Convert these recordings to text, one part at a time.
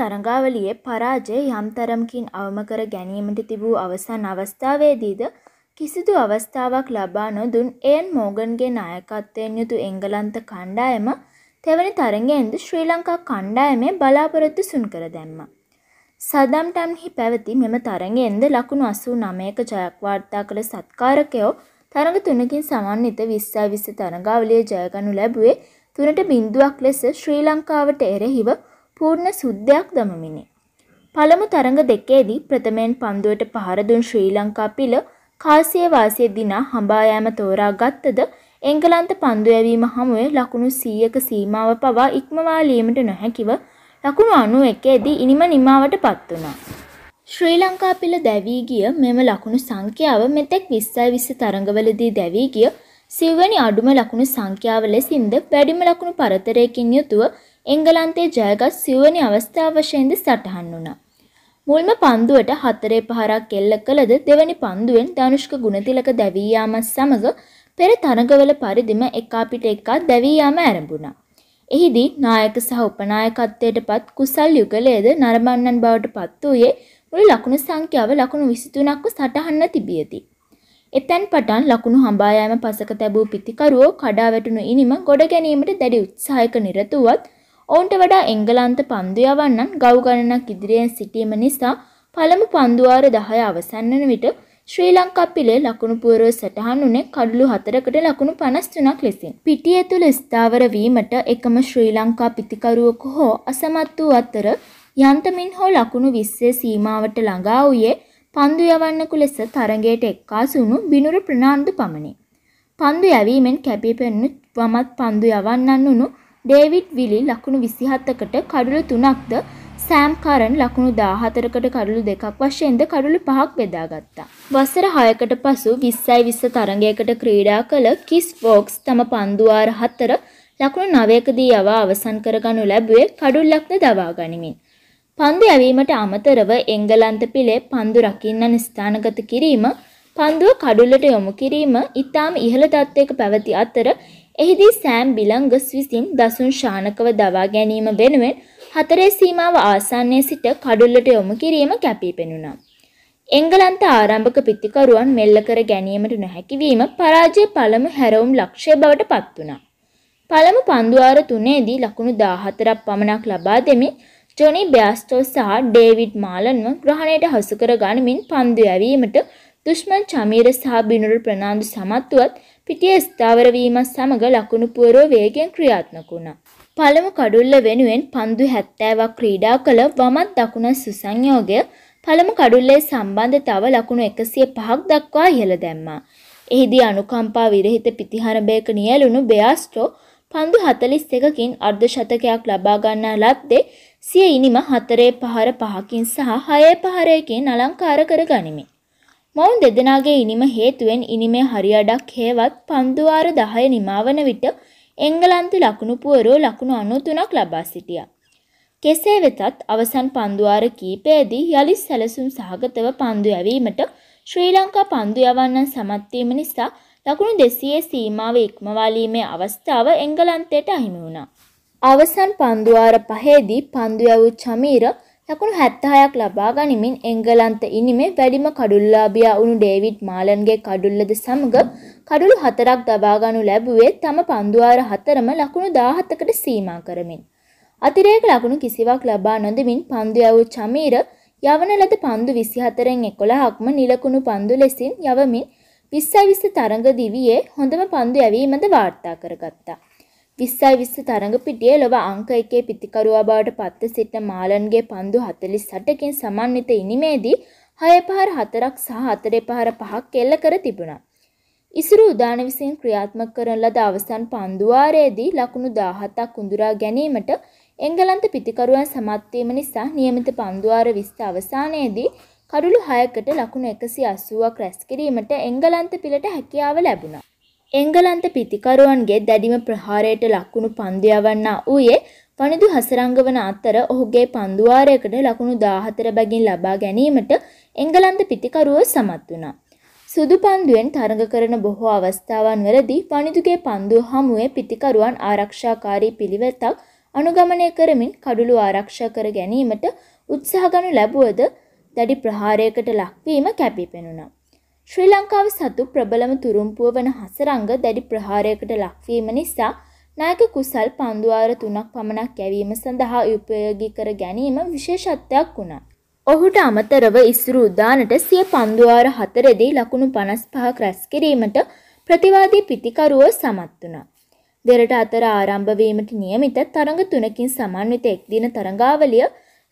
තරඟාවලියේ පරාජය යම්තරමකින් අවම කර ගැනීමට තිබූ අවසන් අවස්ථාවේදීද කිසිදු අවස්ථාවක් ලබා නොදුන් එයන් මෝගන්ගේ නායකත්වයෙන් යුතු එංගලන්ත කණ්ඩායම තෙවැනි තරගෙන්ද ශ්‍රී ලංකා කණ්ඩායමේ බලාපොරොත්තු සුන් කර දැම්ම. සදම්ටම්හි පැවති මෙම තරගෙන්ද ලකුණු අසූ නමයක ජයක් වාර්තා කළ සත්කාරකයෝ තරඟ තුනකින් සමන්විත විස්සා විස්ස තරඟාවලිය ජයගනු ලැබුවේ තුනට බින්දුවක් ලෙස ශ්‍රී ලංකාවට එරෙහිව පූර්ණ සුද්ධයක් දමමිනි. පළමු තරඟ දෙකේදී ප්‍රථමයෙන් පන්දුවට පහර දුන් ශ්‍රී ලංකා පිළ කාසිය වාසිය දිනා හඹා යෑම තෝරා ගත්තද එංගලන්ත පන්දු යැවීම හමුවේ ලකුණු 100ක සීමාව පවා ඉක්මවා ලීමට නොහැකිව ලකුණු 91 දී ඉනිම නිමාවටපත් වුණා. ශ්‍රී ලංකා පිළ දැවී ගිය මෙම ලකුණු සංඛ්‍යාව මෙතෙක් 20 20 තරඟවලදී දැවී ගිය සිව්වැනි අඩුම ලකුණු සංඛ්‍යාව ලෙසින්ද වැඩිම ලකුණු පරතරයකින් යුතුව එංගලන්තේ ජයගත් සිවුවනි අවස්ථාව වශයෙන්ද සටහන් වුණා. මුල්ම පන්දුවට හතරේ පහරක් එල්ල කළද දෙවැනි පන්දුවෙන් ධනුෂ්ක ගුණතිලක දැවී යාමත් සමග පෙර තරඟවල පරිදිම එකා පිට එකා දැවී යාම ආරම්භුණා. එහිදී නායක සහ උපනායකත්වයට පත් කුසල් යුගලයේද නරඹන්නන් බවට පත් වූයේ මුළු ලකුණු සංඛ්‍යාව ලකුණු 23ක්ව සටහන්ව තිබියදී. එතැන් පටන් ලකුණු හඹා යාම පසක තැබූ පිතිකරුවෝ කඩා වැටුණු ඉනිම ගොඩ ගැනීමට දැඩි උත්සාහයක නිරත වුවත් ඔවුන්ට වඩා එංගලන්ත පන්දු යවන්නන් ගව් ගණනක් ඉදිරියෙන් සිටීම නිසා පළමු පන්දුවාර 10 අවසන් වන විට ශ්‍රී ලංකා පිලේ ලකුණු පුවරුව සටහන් වුණේ කඩලු 4කට ලකුණු 53ක් ලෙසින්. පිටිය තුල ස්ථාවර වීමට එකම ශ්‍රී ලංකා පිතිකරුවෙකු හෝ අසමත් වූ අතර යන්තමින් හෝ ලකුණු 20 සීමාවට ළඟා වූයේ පන්දු යවන්නෙකු ලෙස තරගයට එක්කාසු වුණු බිනුර ප්‍රනාන්දු පමණි. පන්දු යැවීමෙන් කැපී පෙනුණු වමත් පන්දු යවන්නන් වුණු ඩේවිඩ් විලි ලකුණු 27කට කඩලු 3ක්ද සෑම් කරන් ලකුණු 14කට කඩලු දෙකක් වශයෙන්ද කඩලු පහක් බෙදාගත්තා. වසර 6කට පසු 20-20 තරඟයකට ක්‍රීඩා කළ කිස් වෝක්ස් තම පන්දුආර 4 ලකුණු 9කදී යවා අවසන් කරගනු ලැබුවේ කඩුල්ලක්ද දවා ගනිමින්. පන්දු යැවීමට අමතරව එංගලන්ත පිලේ පන්දු රකින්නන් ස්ථානගත කිරීම පන්දුව කඩුල්ලට යොමු කිරීම ඉතාම ඉහළ තත්ත්වයක පැවති අතර එහිදී සෑම් බිලංගස් විසින් දසුන් ශානකව දවා ගැනීම වෙනුවෙන් හතරේ සීමාව ආසන්නයේ සිට කඩුල්ලට යොමු කිරීම කැපී පෙනුණා. එංගලන්ත ආරම්භක පිතිකරුවන් මෙල්ල කර ගැනීමට නොහැකි වීම පරාජය පළමු හැරවුම් ලක්ෂ්‍ය බවට පත් වුණා. පළමු පන්දුආර තුනේදී ලකුණු 14ක් පමණක් ලබා දෙමින් ජොනි බෑස්ටෝ සහ ඩේවිඩ් මාලන්ව ග්‍රහණයට හසු කර ගනිමින් පන්දු යැවීමට දුෂ්මන් චමීර සහ බිනුර ප්‍රනාන්දු සමත්වුවත් පිටිය ස්ථාවර වීමත් සමග ලකුණු පුවරෝ වේගෙන් ක්‍රියාත්මක වුණා. පළමු කඩුල්ල වෙනුවෙන් පන්දු 70ක් ක්‍රීඩා කළ වමත් දකුණ සුසංයෝගය පළමු කඩුල්ලේ සම්බන්ධතාව ලකුණු 105ක් දක්වා ඉහළ දැම්මා. එහිදී අනුකම්පා විරහිත පිටිහරඹයක නියැලුණු බෙයාස්ට්‍රෝ පන්දු 41කින් අර්ධ ශතකයක් ලබා ගන්නා ලද්දේ සිය ඉනිම 4 පහර 5කින් සහ 6 පහරයකින් අලංකාර කර ගනිමි. මොවුන් දෙදෙනාගේ ඉනිම හේතුවෙන් ඉනිමේ හරි අඩක් හේවත් පන්දුවාර දහය නිමාවන විට එංගලන්ති ලකුණු පුවරෝ ලකුණු අනුතුනක් ලබා සිටියා. කෙසේ වෙතත් අවසන් පන්දුවාර කීපයේදී යළිත් සැලසුම් සහගතව පන්දු යැවීමට ශ්‍රී ලංකා පන්දු යවන්නන් සමත් වීම නිසා ලකුණු 200 සීමාව ඉක්මවාලීමේ අවස්ථාව එංගලන්තයට අහිමි වුණා. අවසන් පන්දුවාර පහේදී පන්දු යවූ චමීර ලකුණු 76ක් ලබා ගනිමින් එංගලන්ත ඉනිමේ වැඩිම කඩුල්ලාභියා වුණු ඩේවිඩ් මාලන්ගේ කඩුල්ලද සමග කඩුළු 4ක් දබා ගනු ලැබුවේ තම පන්දුආර හතරම ලකුණු 17කට සීමා කරමින්. අතිරේක ලකුණු කිසිවක් ලබා නොදෙමින් පන්දු යවූ චමීර යවන ලද පන්දු 24න් 11ක්ම නිලකුණු පන්දු ලෙසින් යවමින් 20 20 තරඟ දිවියේ හොඳම පන්දු යැවීමද වාර්තා කරගත්තා. 20යි 20 තරඟ පිටියේ ලොව අංක 1 පිතිකරුවා බවට පත්ව සිටින මාලන්ගේ පන්දු 48කින් සමන්විත ඉනිමේදී 6 පහර 4ක් සහ 4 පහර 5ක් එල්ල කර තිබුණා. ඉසුරු උදාන විසින් ක්‍රියාත්මක කරන ලද අවසන් පන්දුවාරයේදී ලකුණු 17ක් උඳුරා ගැනීමට එංගලන්ත පිතිකරුවන් සමත් වීම නිසා નિયમિત පන්දුවාර 20 අවසානයේදී කඩලු 6කට ලකුණු 180ක් රැස් කිරීමට එංගලන්ත පිලට හැකියාව ලැබුණා. එංගලන්ත පිතිකරුවන්ගේ දැඩිම ප්‍රහාරයට ලක්වුණු පන්දු යවන්නා ඌයේ වනිදු හසරංගවන අතර ඔහුගේ පන්දුවාරයකට ලකුණු 14 බැගින් ලබා ගැනීමට එංගලන්ත පිතිකරුවෝ සමත් වුණා. සුදු පන්දුවෙන් තරඟ කරන බොහෝ අවස්ථාවන් වලදී වනිදුගේ පන්දුව හමුවේ පිතිකරුවන් ආරක්ෂාකාරී පිළිවෙතක් අනුගමනය කරමින් කඩළු ආරක්ෂා කර ගැනීමට උත්සාහ ගනු ලැබුවද දැඩි ප්‍රහාරයකට ලක්වීම කැපිපෙනුණා. ශ්‍රී ලංකාව සතු ප්‍රබලම තුරුම්පුව වන හසරංග දැඩි ප්‍රහාරයකට ලක්වීම නිසා නායක කුසල් පන්දුවාර තුනක් පමණක් යැවීම සඳහා උපයෝගී කර ගැනීම විශේෂත්වයක් වුණා. ඔහුට අමතරව ඉස්සුරු උදානට සිය පන්දුවාර හතරදී ලකුණු පනස් පහක් රැස් කිරීමට ප්‍රතිවාදී පිතිකරුවෝ සමත් වුණා. දෙරට අතර ආරම්භවීමට නියමිත තරඟ තුනකින් සමන්විත එක්දින තරඟාවලිය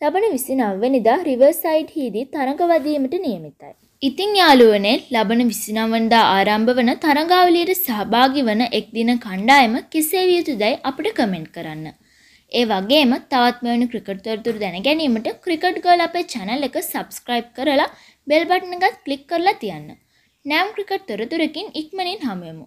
ලබන විසි නවවනිදා රිවර්සයිඩ් හිදී තරඟවදීමට නියමිතයි. ඉතිං යාළුවනේ ලබන විසිනවන්දා ආරම්භ වන තරඟාවලියට සහභාගි වන එක් දින කණ්ඩායම කෙසේ විය යුතුදයි අපට කමෙන්ට් කරන්න. ඒ වගේම තවත් මෙවැනි ක්‍රිකට් තොරතුරු දැන ගැනීමට ක්‍රිකට් ගර්ල් අපේ channel එක subscribe කරලා bell button එකත් click කරලා තියන්න. නෑම් ක්‍රිකට් තොරතුරකින් ඉක්මනින් හමුවෙමු.